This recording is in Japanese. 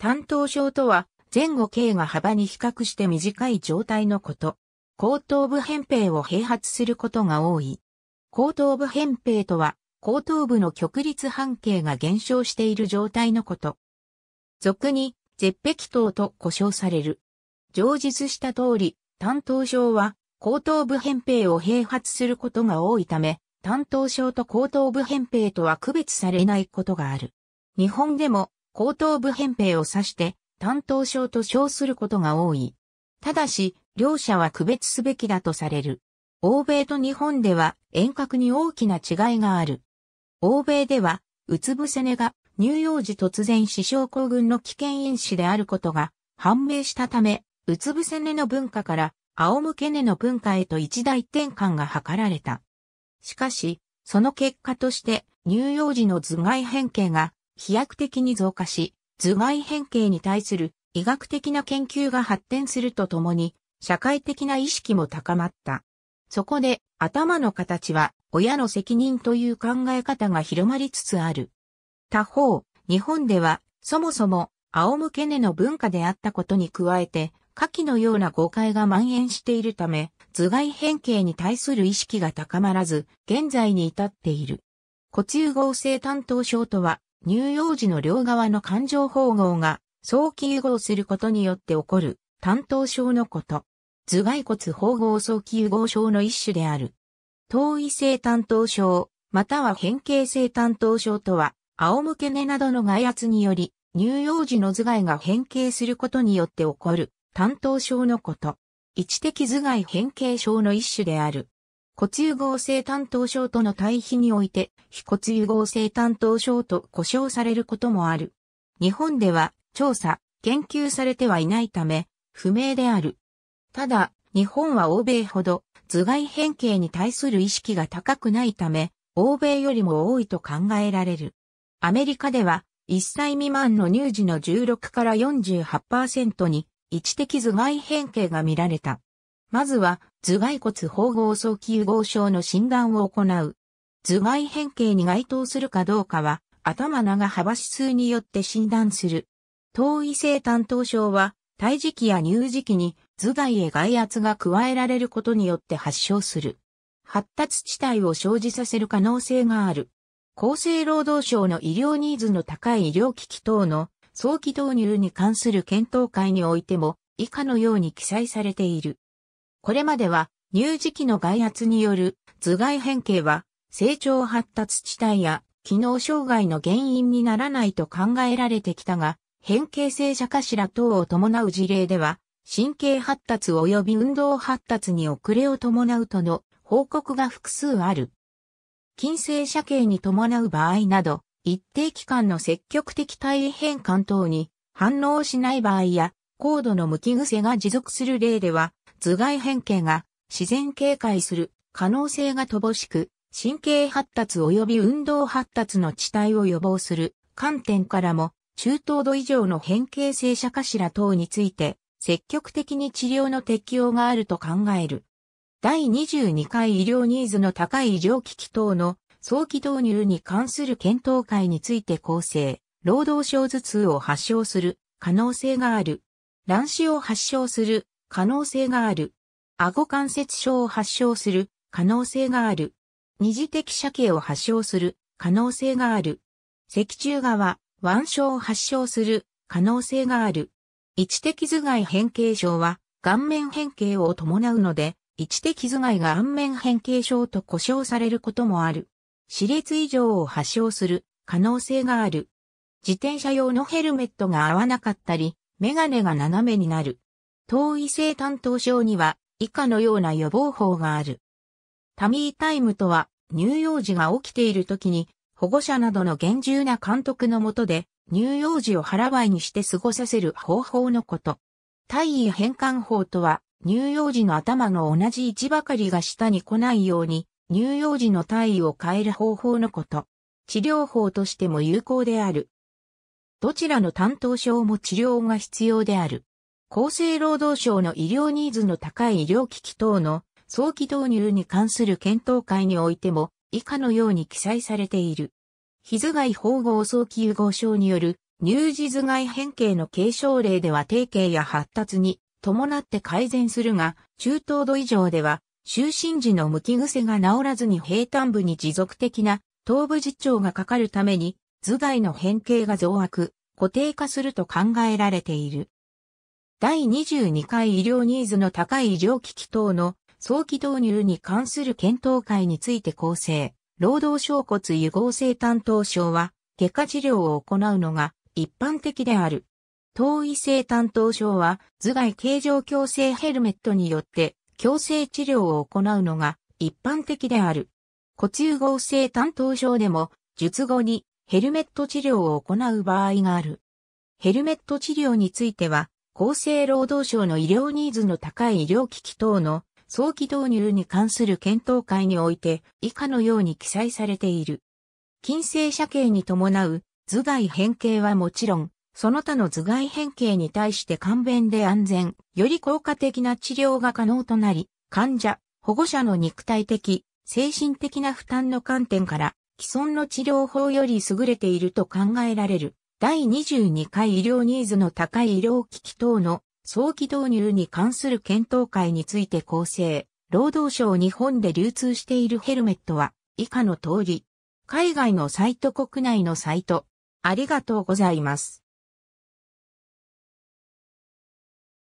担当症とは、前後径が幅に比較して短い状態のこと。後頭部扁平を併発することが多い。後頭部扁平とは、後頭部の極立半径が減少している状態のこと。俗に、絶壁頭と呼称される。上述した通り、担当症は、後頭部扁平を併発することが多いため、担当症と後頭部扁平とは区別されないことがある。日本でも、後頭部扁平を指して、担当症と称することが多い。ただし、両者は区別すべきだとされる。欧米と日本では遠隔に大きな違いがある。欧米では、うつ伏せ寝が乳幼児突然死傷後群の危険因子であることが判明したため、うつ伏せ寝の文化から仰向け寝の文化へと一大転換が図られた。しかし、その結果として乳幼児の頭蓋変形が飛躍的に増加し、頭蓋変形に対する医学的な研究が発展するとともに、社会的な意識も高まった。そこで、頭の形は親の責任という考え方が広まりつつある。他方、日本では、そもそも、仰向け根の文化であったことに加えて、下記のような誤解が蔓延しているため、頭蓋変形に対する意識が高まらず、現在に至っている。骨融合性担当症とは、乳幼児の両側の感情包合が早期融合することによって起こる担当症のこと。頭蓋骨包合早期融合症の一種である。遠位性担当症、または変形性担当症とは、仰向け寝などの外圧により、乳幼児の頭蓋が変形することによって起こる担当症のこと。一的頭蓋変形症の一種である。骨融合性担当症との対比において、非骨融合性担当症と呼称されることもある。日本では調査、研究されてはいないため、不明である。ただ、日本は欧米ほど頭蓋変形に対する意識が高くないため、欧米よりも多いと考えられる。アメリカでは、1歳未満の乳児の16から48%に、位置的頭蓋変形が見られた。まずは、頭蓋骨縫合早期融合症の診断を行う。頭蓋変形に該当するかどうかは、頭長幅指数によって診断する。頭位性担当症は、胎児期や乳児期に頭蓋へ外圧が加えられることによって発症する。発達地帯を生じさせる可能性がある。厚生労働省の医療ニーズの高い医療機器等の早期導入に関する検討会においても以下のように記載されている。これまでは乳児期の外圧による頭蓋変形は成長発達地帯や機能障害の原因にならないと考えられてきたが、変形性社頭等を伴う事例では、神経発達及び運動発達に遅れを伴うとの報告が複数ある。近性社形に伴う場合など、一定期間の積極的体位変換等に反応しない場合や、高度の向き癖が持続する例では、頭蓋変形が自然警戒する可能性が乏しく、神経発達及び運動発達の遅滞を予防する観点からも、中等度以上の変形性社頭等について、積極的に治療の適用があると考える。第22回医療ニーズの高い医療機器等の早期導入に関する検討会について構成、労働症頭痛を発症する可能性がある。卵子を発症する可能性がある。顎関節症を発症する可能性がある。二次的斜形を発症する可能性がある。脊柱側、腕症を発症する可能性がある。位置的頭蓋変形症は顔面変形を伴うので、位置的頭蓋が顔面変形症と呼称されることもある。歯列異常を発症する可能性がある。自転車用のヘルメットが合わなかったり、メガネが斜めになる。遠位性担当症には以下のような予防法がある。タミータイムとは、乳幼児が起きている時に、保護者などの厳重な監督のもとで、乳幼児を腹ばいにして過ごさせる方法のこと。体位変換法とは、乳幼児の頭の同じ位置ばかりが下に来ないように、乳幼児の体位を変える方法のこと。治療法としても有効である。どちらの担当症も治療が必要である。厚生労働省の医療ニーズの高い医療機器等の早期導入に関する検討会においても以下のように記載されている。非頭外縫合早期融合症による乳児頭蓋変形の軽症例では定型や発達に伴って改善するが、中等度以上では、就寝時の向き癖が治らずに平坦部に持続的な頭部実調がかかるために頭蓋の変形が増悪、固定化すると考えられている。第22回医療ニーズの高い医療機器等の早期導入に関する検討会について構成、労働省骨融合性担当省は、外科治療を行うのが一般的である。遠位性担当省は、頭蓋形状矯正ヘルメットによって、矯正治療を行うのが一般的である。骨融合性担当症でも、術後にヘルメット治療を行う場合がある。ヘルメット治療については、厚生労働省の医療ニーズの高い医療機器等の早期導入に関する検討会において以下のように記載されている。近世社形に伴う頭蓋変形はもちろん、その他の頭蓋変形に対して簡便で安全、より効果的な治療が可能となり、患者、保護者の肉体的、精神的な負担の観点から、既存の治療法より優れていると考えられる。第22回医療ニーズの高い医療機器等の早期導入に関する検討会について構成。労働省日本で流通しているヘルメットは以下の通り。海外のサイト国内のサイト。ありがとうございます。